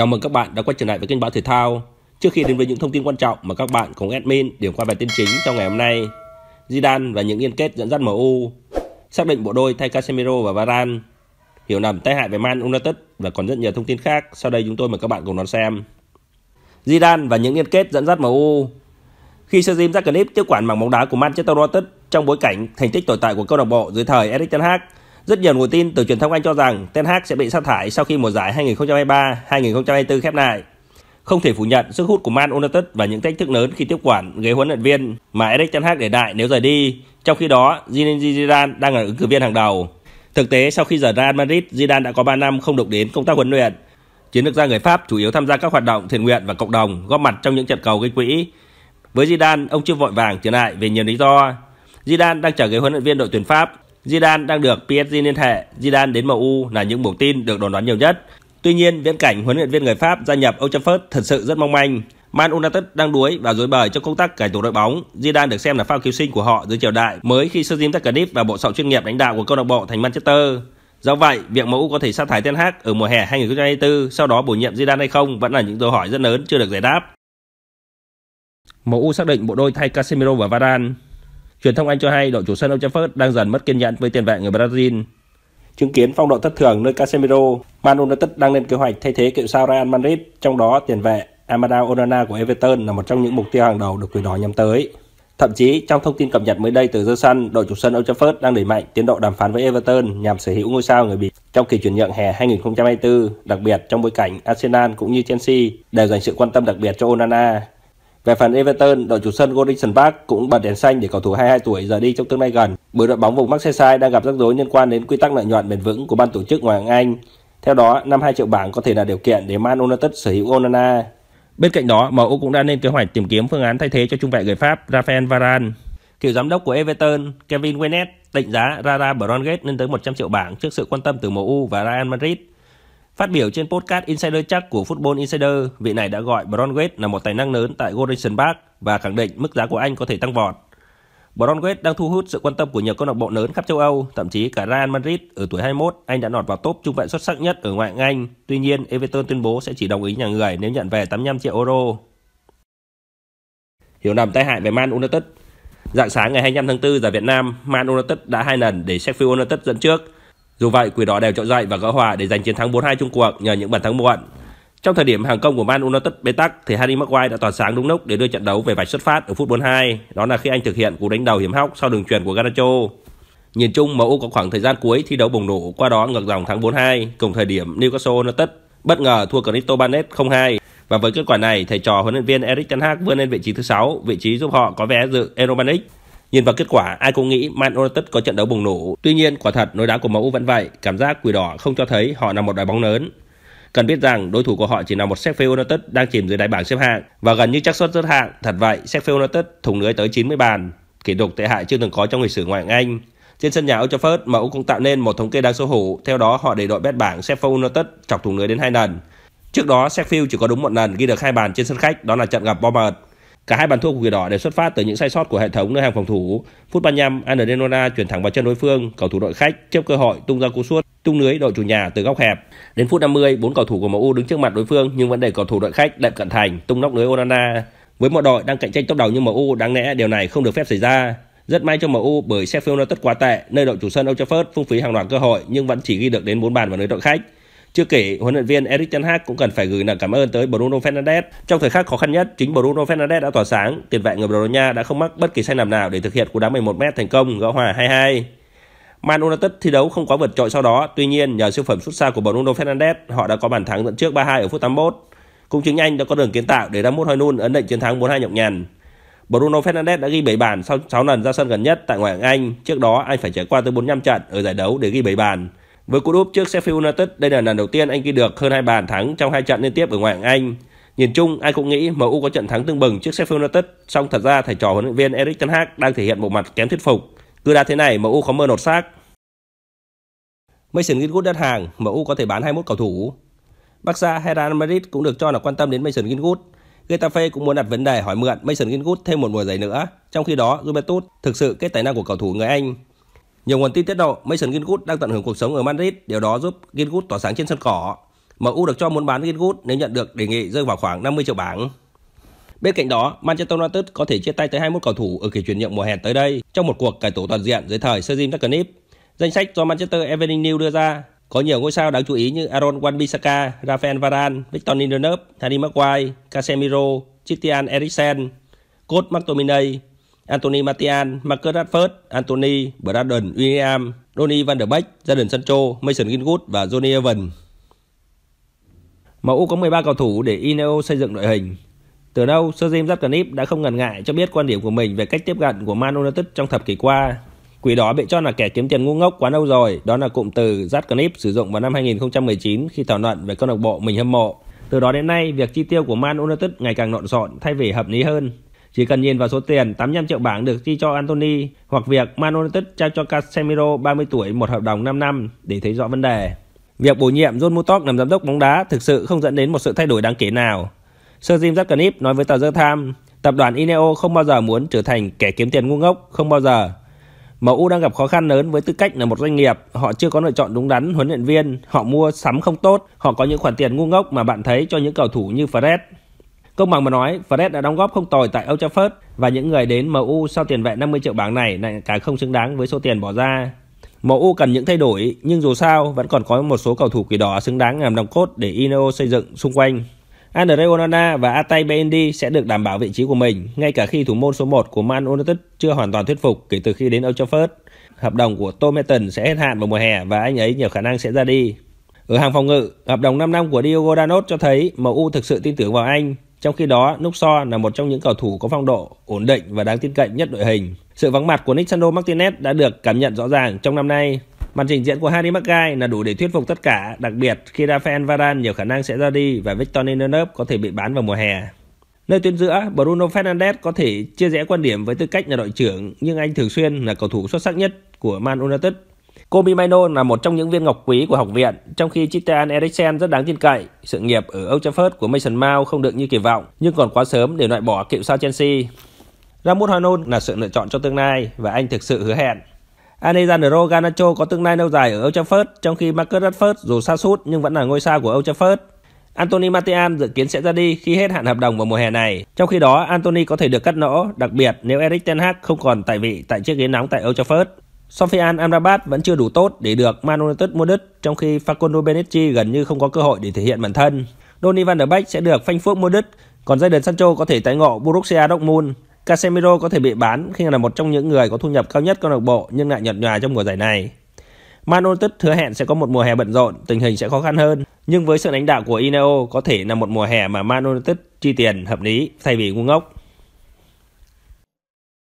Chào mừng các bạn đã quay trở lại với kênh báo thể thao. Trước khi đến với những thông tin quan trọng mà các bạn cùng admin điểm qua bài tin chính trong ngày hôm nay, Zidane và những liên kết dẫn dắt MU, xác định bộ đôi thay Casemiro và Varane, hiểu lầm tai hại về Man United và còn rất nhiều thông tin khác. Sau đây chúng tôi mời các bạn cùng đón xem. Zidane và những liên kết dẫn dắt MU. Khi Sergio Ramos tiếp quản mảng bóng đá của Manchester United trong bối cảnh thành tích tồi tệ của câu lạc bộ dưới thời Erik ten Hag rất nhiều nguồn tin từ truyền thông Anh cho rằng Ten Hag sẽ bị sa thải sau khi mùa giải 2023-2024 khép lại. Không thể phủ nhận sức hút của Man United và những thách thức lớn khi tiếp quản ghế huấn luyện viên mà Erik Ten Hag để lại nếu rời đi. Trong khi đó, Zinedine Zidane đang là ứng cử viên hàng đầu. Thực tế, sau khi rời Real Madrid, Zidane đã có 3 năm không được đến công tác huấn luyện. Chiến lược gia người Pháp chủ yếu tham gia các hoạt động thiện nguyện và cộng đồng, góp mặt trong những trận cầu gây quỹ. Với Zidane, ông chưa vội vàng trở lại vì nhiều lý do. Zidane đang trở ghế huấn luyện viên đội tuyển Pháp Zidane đang được PSG liên hệ, Zidane đến MU là những buổi tin được đồn đoán nhiều nhất. Tuy nhiên, viễn cảnh huấn luyện viên người Pháp gia nhập Old Trafford thật sự rất mong manh. Man United đang đuối và rối bời trong công tác cải tổ đội bóng. Zidane được xem là phao cứu sinh của họ dưới triều đại mới khi Sir Jim Ratcliffe và bộ sậu chuyên nghiệp lãnh đạo của câu lạc bộ thành Manchester. Do vậy, việc MU có thể sa thải Ten Hag ở mùa hè 2024 sau đó bổ nhiệm Zidane hay không vẫn là những câu hỏi rất lớn chưa được giải đáp. MU xác định bộ đôi thay Casemiro và Varane Truyền thông Anh cho hay đội chủ sân Old Trafford đang dần mất kiên nhẫn với tiền vệ người Brazil. Chứng kiến phong độ thất thường nơi Casemiro, Man United đang lên kế hoạch thay thế cựu sao Real Madrid, trong đó tiền vệ Amadou Onana của Everton là một trong những mục tiêu hàng đầu được quỷ đỏ nhắm tới. Thậm chí, trong thông tin cập nhật mới đây từ The Sun, đội chủ sân Old Trafford đang đẩy mạnh tiến độ đàm phán với Everton nhằm sở hữu ngôi sao người Bỉ trong kỳ chuyển nhượng hè 2024, đặc biệt trong bối cảnh Arsenal cũng như Chelsea đều dành sự quan tâm đặc biệt cho Onana. Về phần Everton, đội chủ sân Goodison Park cũng bật đèn xanh để cầu thủ 22 tuổi rời đi trong tương lai gần, bởi đội bóng vùng Merseyside đang gặp rắc rối liên quan đến quy tắc lợi nhuận bền vững của ban tổ chức ngoại hạng Anh. Theo đó, 52 triệu bảng có thể là điều kiện để Man United sở hữu Onana. Bên cạnh đó, MU cũng đã lên kế hoạch tìm kiếm phương án thay thế cho trung vệ người Pháp Rafael Varane. Cựu giám đốc của Everton, Kevin Wynette, định giá Rara Brongett lên tới 100 triệu bảng trước sự quan tâm từ MU và Real Madrid. Phát biểu trên podcast Insider Chắc của Football Insider, vị này đã gọi Brownweight là một tài năng lớn tại Golden Park và khẳng định mức giá của anh có thể tăng vọt. Brownweight đang thu hút sự quan tâm của nhiều câu lạc bộ lớn khắp châu Âu, thậm chí cả Real Madrid ở tuổi 21, anh đã lọt vào top trung vệ xuất sắc nhất ở ngoại hạng Anh. Tuy nhiên, Everton tuyên bố sẽ chỉ đồng ý nhà người nếu nhận về 85 triệu euro. Hiểu lầm tai hại về Man United Dạng sáng ngày 25 tháng 4 giờ Việt Nam, Man United đã hai lần để Sheffield United dẫn trước dù vậy, quỷ đỏ đều chọn dậy và gỡ hòa để giành chiến thắng 4-2 chung cuộc nhờ những bàn thắng muộn. Trong thời điểm hàng công của Man United bế tắc thì Harry Maguire đã tỏa sáng đúng lúc để đưa trận đấu về vạch xuất phát ở phút 42. Đó là khi anh thực hiện cú đánh đầu hiểm hóc sau đường chuyền của Garnacho. Nhìn chung MU có khoảng thời gian cuối thi đấu bùng nổ, qua đó ngược dòng thắng 4-2 cùng thời điểm Newcastle United bất ngờ thua Crystal Palace 0-2. Và với kết quả này, thầy trò huấn luyện viên Erik ten Hag vươn lên vị trí thứ 6, vị trí giúp họ có vé dự Europa League. Nhìn vào kết quả, ai cũng nghĩ Man United có trận đấu bùng nổ. Tuy nhiên, quả thật, nối đá của MU vẫn vậy. Cảm giác quỷ đỏ không cho thấy họ là một đội bóng lớn. Cần biết rằng đối thủ của họ chỉ là một Sheffield United đang chìm dưới đáy bảng xếp hạng và gần như chắc suất rớt hạng. Thật vậy, Sheffield United thủng lưới tới 90 bàn, kỷ lục tệ hại chưa từng có trong lịch sử ngoại hạng Anh. Trên sân nhà Old Trafford, MU cũng tạo nên một thống kê đáng xấu hổ. Theo đó, họ để đội bét bảng Sheffield United chọc thủng lưới đến hai lần. Trước đó, Sheffield chỉ có đúng một lần ghi được hai bàn trên sân khách, đó là trận gặp Bournemouth Cả hai bàn thua của người đỏ đều xuất phát từ những sai sót của hệ thống nơi hàng phòng thủ. Phút 35, Anelona chuyển thẳng vào chân đối phương, cầu thủ đội khách chớp cơ hội tung ra cú sút tung lưới đội chủ nhà từ góc hẹp. Đến phút 50, bốn cầu thủ của MU đứng trước mặt đối phương nhưng vẫn để cầu thủ đội khách đẹp cận thành tung nóc lưới Onana. Với một đội đang cạnh tranh top đầu như MU, đáng lẽ điều này không được phép xảy ra. Rất may cho MU bởi Sheffield United quá tệ, nơi đội chủ sân Old Trafford phung phí hàng loạt cơ hội nhưng vẫn chỉ ghi được đến 4 bàn vào lưới đội khách. Chưa kể, huấn luyện viên Erik Ten Hag cũng cần phải gửi lời cảm ơn tới Bruno Fernandes. Trong thời khắc khó khăn nhất, chính Bruno Fernandes đã tỏa sáng, tiền vệ người Bồ Đào Nha đã không mắc bất kỳ sai lầm nào để thực hiện cú đá 11m thành công gỡ hòa 2-2. Man United thi đấu không quá vượt trội sau đó, tuy nhiên nhờ siêu phẩm xuất xa của Bruno Fernandes, họ đã có bàn thắng dẫn trước 3-2 ở phút 81. Cũng chính Anh đã có đường kiến tạo để Ramos Hojlund ấn định chiến thắng 4-2 nhọc nhằn. Bruno Fernandes đã ghi 7 bàn sau 6 lần ra sân gần nhất tại ngoại hạng Anh. Trước đó, anh phải trải qua tới 45 trận ở giải đấu để ghi 7 bàn. Với cú đúp trước Sheffield United, đây là lần đầu tiên anh ghi được hơn hai bàn thắng trong hai trận liên tiếp ở ngoại hạng Anh. Nhìn chung, ai cũng nghĩ MU có trận thắng tương bừng trước Sheffield United, song thật ra thầy trò huấn luyện viên Erik ten Hag đang thể hiện một mặt kém thuyết phục. Cứ đá thế này, MU khó mơ nột xác. Mason Greenwood đắt hàng, MU có thể bán 21 cầu thủ. Bắc gia Herran Madrid cũng được cho là quan tâm đến Mason Greenwood. Getafe cũng muốn đặt vấn đề hỏi mượn Mason Greenwood thêm một mùa giải nữa, trong khi đó Juventus thực sự kết tài năng của cầu thủ người Anh nhiều nguồn tin tiết lộ Mason Greenwood đang tận hưởng cuộc sống ở Madrid, điều đó giúp Greenwood tỏa sáng trên sân cỏ. MU được cho muốn bán Greenwood nếu nhận được đề nghị rơi vào khoảng 50 triệu bảng. Bên cạnh đó, Manchester United có thể chia tay tới 21 cầu thủ ở kỳ chuyển nhượng mùa hè tới đây trong một cuộc cải tổ toàn diện dưới thời Sir Jim Ratcliffe. Danh sách do Manchester Evening News đưa ra có nhiều ngôi sao đáng chú ý như Aaron Wan-Bissaka, Rafael Varane, Victor Lindelöf, Harry Maguire, Casemiro, Christian Eriksen, Cole McTominay, Anthony Martial, Marcus Rashford, Anthony, Brandon William, Donny van der Beek, Jadon Sancho, Mason Greenwood và Johnny Evans. MU có 13 cầu thủ để Ineos xây dựng đội hình. Từ đâu, Sir Jim Ratcliffe đã không ngần ngại cho biết quan điểm của mình về cách tiếp cận của Man United trong thập kỷ qua. Quỷ đó bị cho là kẻ kiếm tiền ngu ngốc quá lâu rồi, đó là cụm từ Ratcliffe sử dụng vào năm 2019 khi thảo luận về câu lạc bộ mình hâm mộ. Từ đó đến nay, việc chi tiêu của Man United ngày càng lộn xộn thay vì hợp lý hơn. Chỉ cần nhìn vào số tiền 85 triệu bảng được chi cho Anthony hoặc việc Man United trao cho Casemiro 30 tuổi một hợp đồng 5 năm để thấy rõ vấn đề. Việc bổ nhiệm John Mutok làm giám đốc bóng đá thực sự không dẫn đến một sự thay đổi đáng kể nào. Sir Jim Ratcliffe nói với tờ The Times, tập đoàn Ineo không bao giờ muốn trở thành kẻ kiếm tiền ngu ngốc, không bao giờ. MU đang gặp khó khăn lớn với tư cách là một doanh nghiệp, họ chưa có lựa chọn đúng đắn huấn luyện viên, họ mua sắm không tốt, họ có những khoản tiền ngu ngốc mà bạn thấy cho những cầu thủ như Fred, Công bằng mà nói, Fred đã đóng góp không tồi tại Old Trafford và những người đến MU sau tiền vệ 50 triệu bảng này lại càng không xứng đáng với số tiền bỏ ra. MU cần những thay đổi nhưng dù sao vẫn còn có một số cầu thủ quỷ đỏ xứng đáng làm đồng cốt để Ineo xây dựng xung quanh. Andre Onana và Atay Bendy sẽ được đảm bảo vị trí của mình ngay cả khi thủ môn số 1 của Man United chưa hoàn toàn thuyết phục kể từ khi đến Old Trafford. Hợp đồng của Tom sẽ hết hạn vào mùa hè và anh ấy nhiều khả năng sẽ ra đi. Ở hàng phòng ngự, hợp đồng 5 năm của Diogo Danot cho thấy MU thực sự tin tưởng vào anh trong khi đó, Nuxor là một trong những cầu thủ có phong độ, ổn định và đáng tin cậy nhất đội hình. Sự vắng mặt của Nixando Martinez đã được cảm nhận rõ ràng trong năm nay. Màn trình diễn của Harry Maguire là đủ để thuyết phục tất cả, đặc biệt khi Rafael Varane nhiều khả năng sẽ ra đi và Victor Lindelof có thể bị bán vào mùa hè. Nơi tuyến giữa, Bruno Fernandes có thể chia rẽ quan điểm với tư cách nhà đội trưởng, nhưng anh thường xuyên là cầu thủ xuất sắc nhất của Man United Comimino là một trong những viên ngọc quý của học viện, trong khi Christian Eriksen rất đáng tin cậy. Sự nghiệp ở Old Trafford của Mason Mount không được như kỳ vọng, nhưng còn quá sớm để loại bỏ cựu sao Chelsea. Ramos Hojlund là sự lựa chọn cho tương lai và anh thực sự hứa hẹn. Alejandro Garnacho có tương lai lâu dài ở Old Trafford, trong khi Marcus Rashford dù xa sút nhưng vẫn là ngôi sao của Old Trafford. Anthony Martial dự kiến sẽ ra đi khi hết hạn hợp đồng vào mùa hè này. Trong khi đó, Anthony có thể được cắt nỗ, đặc biệt nếu Erik Ten Hag không còn tại vị tại chiếc ghế nóng tại Old Trafford. Sofian Amrabat vẫn chưa đủ tốt để được Man United mua đứt, trong khi Facundo Benetti gần như không có cơ hội để thể hiện bản thân. Donny van der Beek sẽ được Phanh Phước mua đứt, còn Jadon Sancho có thể tái ngộ Borussia Dortmund. Casemiro có thể bị bán khi là một trong những người có thu nhập cao nhất câu lạc bộ nhưng lại nhợt nhòa trong mùa giải này. Man United hứa hẹn sẽ có một mùa hè bận rộn, tình hình sẽ khó khăn hơn, nhưng với sự lãnh đạo của Ineo có thể là một mùa hè mà Man United chi tiền hợp lý thay vì ngu ngốc.